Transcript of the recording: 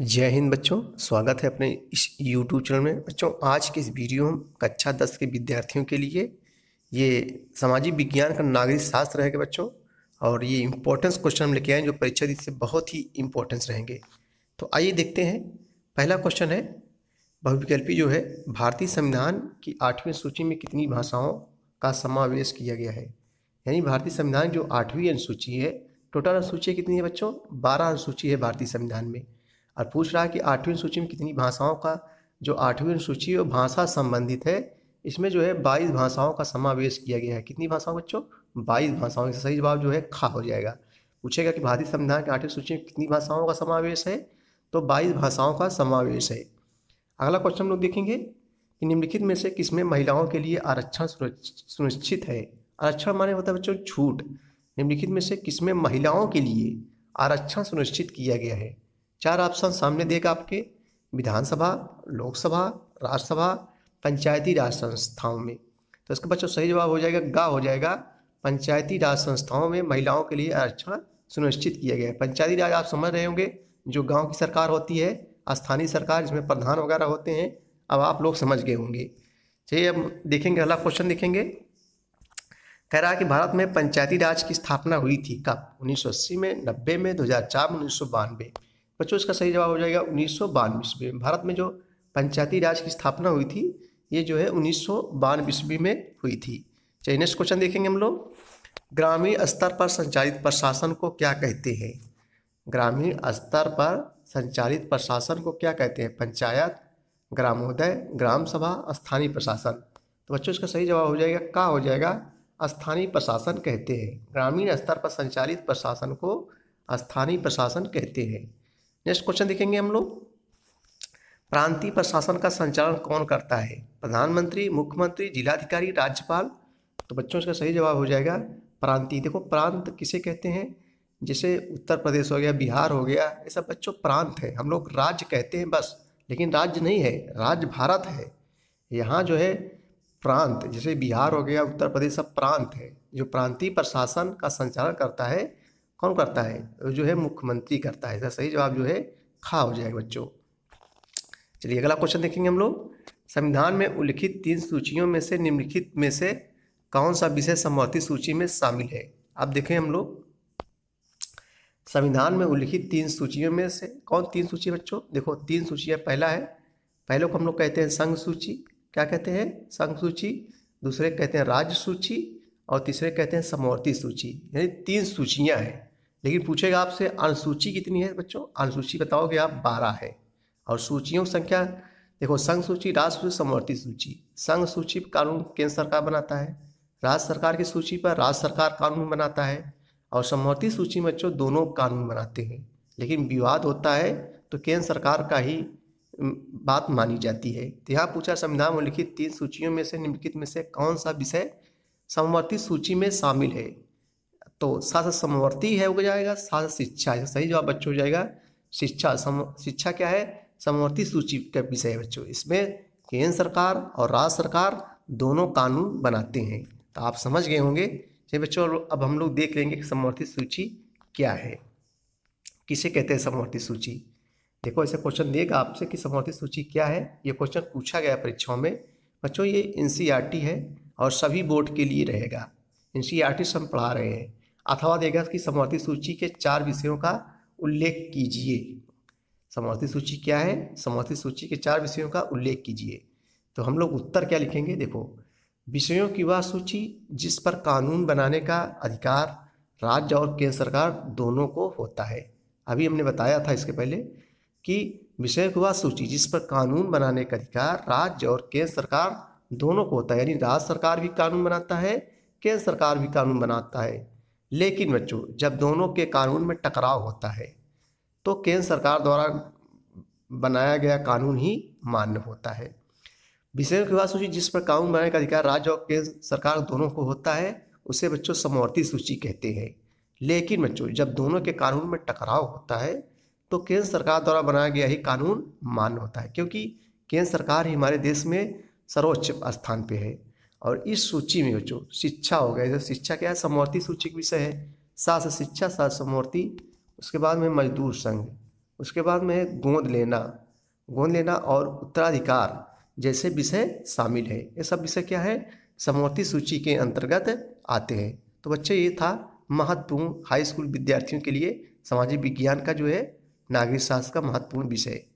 जय हिंद बच्चों स्वागत है अपने इस यूट्यूब चैनल में बच्चों आज के इस वीडियो हम कक्षा दस के विद्यार्थियों के लिए ये सामाजिक विज्ञान का नागरिक शास्त्र रहेगा बच्चों और ये इम्पोर्टेंस क्वेश्चन हम लेके आए जो परीक्षा दी से बहुत ही इम्पोर्टेंस रहेंगे तो आइए देखते हैं पहला क्वेश्चन है बहुविकल्पी जो है भारतीय संविधान की आठवीं सूची में कितनी भाषाओं का समावेश किया गया है यानी भारतीय संविधान जो आठवीं अनुसूची है टोटल अनुसूची कितनी है बच्चों बारह अनुसूची है भारतीय संविधान में और पूछ रहा है कि आठवीं सूची में कितनी भाषाओं का जो आठवीं सूची और भाषा संबंधित है इसमें जो है बाईस भाषाओं का समावेश किया गया है कितनी भाषाओं बच्चों बाईस भाषाओं का सही जवाब जो है खा हो जाएगा पूछेगा कि भारतीय संविधान की आठवीं सूची में कितनी भाषाओं का समावेश है तो बाईस भाषाओं का समावेश है अगला क्वेश्चन हम लोग देखेंगे कि निम्नलिखित में से किसमें महिलाओं के लिए आरक्षण सुनिश्चित है आरक्षण माने होता है बच्चों छूट निम्नलिखित में से किसमें महिलाओं के लिए आरक्षण सुनिश्चित किया गया है चार ऑप्शन सामने देगा आपके विधानसभा लोकसभा राज्यसभा पंचायती राज संस्थाओं में तो इसका बच्चों सही जवाब हो जाएगा गा हो जाएगा पंचायती राज संस्थाओं में महिलाओं के लिए आरक्षण सुनिश्चित किया गया है पंचायती राज आप समझ रहे होंगे जो गांव की सरकार होती है स्थानीय सरकार जिसमें प्रधान वगैरह होते हैं अब आप लोग समझ गए होंगे चलिए अब देखेंगे अगला क्वेश्चन देखेंगे कह रहा है कि भारत में पंचायती राज की स्थापना हुई थी कब उन्नीस में नब्बे में दो हज़ार चार में उन्नीस सौ बच्चों इसका सही जवाब हो जाएगा उन्नीस सौ में भारत में जो पंचायती राज की स्थापना हुई थी ये जो है उन्नीस सौ में हुई थी चलिए नेक्स्ट क्वेश्चन देखेंगे हम लोग ग्रामीण स्तर पर संचालित प्रशासन को क्या कहते हैं ग्रामीण स्तर पर संचालित प्रशासन को क्या कहते हैं पंचायत ग्रामोदय ग्राम सभा स्थानीय प्रशासन तो बच्चों इसका सही जवाब हो जाएगा का हो जाएगा स्थानीय प्रशासन कहते हैं ग्रामीण स्तर पर संचालित प्रशासन को स्थानीय प्रशासन कहते हैं नेक्स्ट क्वेश्चन देखेंगे हम लोग प्रांतीय प्रशासन का संचालन कौन करता है प्रधानमंत्री मुख्यमंत्री जिलाधिकारी राज्यपाल तो बच्चों इसका सही जवाब हो जाएगा प्रांतीय देखो प्रांत किसे कहते हैं जैसे उत्तर प्रदेश हो गया बिहार हो गया ये सब बच्चों प्रांत है हम लोग राज्य कहते हैं बस लेकिन राज्य नहीं है राज्य भारत है यहाँ जो है प्रांत जैसे बिहार हो गया उत्तर प्रदेश सब प्रांत है जो प्रांतीय प्रशासन का संचालन करता है कौन करता है जो है मुख्यमंत्री करता है इसका सही जवाब जो है खा हो जाएगा बच्चों चलिए अगला क्वेश्चन देखेंगे हम लोग संविधान में उल्लिखित तीन सूचियों में से निम्नलिखित में से कौन सा विषय समवर्ती सूची में शामिल है अब देखें हम लोग संविधान में उल्लिखित तीन सूचियों में से कौन तीन सूची बच्चों देखो तीन सूचियाँ पहला है पहले को हम लोग कहते हैं संघ सूची क्या कहते हैं संघ सूची दूसरे कहते हैं राज्य सूची और तीसरे कहते हैं समवर्ती सूची यानी तीन सूचियाँ हैं लेकिन पूछेगा आपसे अनुसूची कितनी है बच्चों अनुसूची बताओगे आप बारह है और सूचियों की संख्या देखो संघ सूची राज्य सूची समवर्ती सूची संघ सूची कानून केंद्र सरकार बनाता है राज्य सरकार की सूची पर राज्य सरकार कानून बनाता है और समवर्ती सूची में बच्चों दोनों कानून बनाते हैं लेकिन विवाद होता है तो केंद्र सरकार का ही बात मानी जाती है तो यहाँ पूछा संविधान में लिखित तीन सूचियों में से निम्नलिखित में से कौन सा विषय समवर्ती सूची में शामिल है तो साथ समवर्ती है हो जाएगा साथ शिक्षा सही जवाब बच्चों हो जाएगा शिक्षा सम शिक्षा क्या है समवर्ती सूची का विषय है बच्चों इसमें केंद्र सरकार और राज्य सरकार दोनों कानून बनाते हैं तो आप समझ गए होंगे चलिए बच्चों अब हम लोग देख लेंगे कि समवर्ती सूची क्या है किसे कहते हैं समवर्ती सूची देखो ऐसा क्वेश्चन देगा आपसे कि समवर्ती सूची क्या है ये क्वेश्चन पूछा गया परीक्षाओं में बच्चों ये एन e है और सभी बोर्ड के लिए रहेगा एन e सी हम पढ़ा रहे हैं अथवा देगा कि समवर्ती सूची के चार विषयों का उल्लेख कीजिए समवर्ती सूची क्या है समवर्ती सूची के चार विषयों का उल्लेख कीजिए तो हम लोग उत्तर क्या लिखेंगे देखो विषयों की वह सूची जिस पर कानून बनाने का अधिकार राज्य और केंद्र सरकार दोनों को होता है अभी हमने बताया था इसके पहले कि विषय की वह सूची जिस पर कानून बनाने का अधिकार राज्य और केंद्र सरकार दोनों को होता है यानी राज्य सरकार भी कानून बनाता है केंद्र सरकार भी कानून बनाता है लेकिन बच्चों जब दोनों के कानून में टकराव होता है तो केंद्र सरकार द्वारा बनाया गया कानून ही मान्य होता है विषयों की बात सूची जिस पर कानून बनाने का अधिकार राज्य और केंद्र सरकार दोनों को होता है उसे बच्चों समवर्ती सूची कहते हैं लेकिन बच्चों जब दोनों के कानून में टकराव होता है तो केंद्र सरकार द्वारा बनाया गया ही कानून मान्य होता है क्योंकि केंद्र सरकार ही हमारे देश में सर्वोच्च स्थान पर है और इस सूची में बच्चों शिक्षा हो गया शिक्षा क्या है समवर्ती सूची का विषय है सात शिक्षा सात समवर्ती उसके बाद में मजदूर संघ उसके बाद में गोद लेना गोद लेना और उत्तराधिकार जैसे विषय शामिल है ये सब विषय क्या है समवर्ती सूची के अंतर्गत आते हैं तो बच्चे ये था महत्वपूर्ण हाई स्कूल विद्यार्थियों के लिए सामाजिक विज्ञान का जो है नागरिक शास्त्र का महत्वपूर्ण विषय